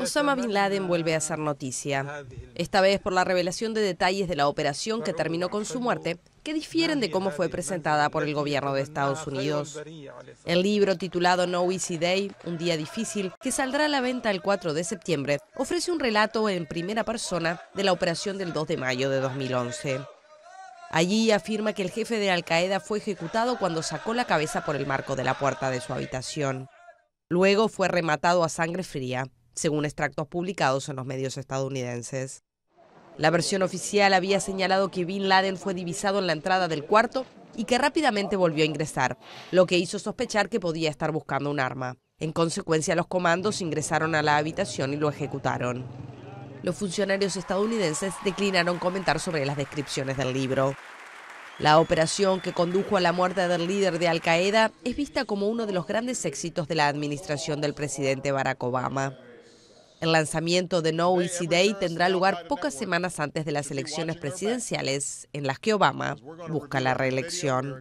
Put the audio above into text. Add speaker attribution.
Speaker 1: Osama Bin Laden vuelve a hacer noticia, esta vez por la revelación de detalles de la operación que terminó con su muerte, que difieren de cómo fue presentada por el gobierno de Estados Unidos. El libro titulado No Easy Day, Un Día Difícil, que saldrá a la venta el 4 de septiembre, ofrece un relato en primera persona de la operación del 2 de mayo de 2011. Allí afirma que el jefe de Al Qaeda fue ejecutado cuando sacó la cabeza por el marco de la puerta de su habitación. Luego fue rematado a sangre fría, según extractos publicados en los medios estadounidenses. La versión oficial había señalado que Bin Laden fue divisado en la entrada del cuarto y que rápidamente volvió a ingresar, lo que hizo sospechar que podía estar buscando un arma. En consecuencia, los comandos ingresaron a la habitación y lo ejecutaron. Los funcionarios estadounidenses declinaron comentar sobre las descripciones del libro. La operación que condujo a la muerte del líder de Al Qaeda es vista como uno de los grandes éxitos de la administración del presidente Barack Obama. El lanzamiento de No Easy Day tendrá lugar pocas semanas antes de las elecciones presidenciales en las que Obama busca la reelección.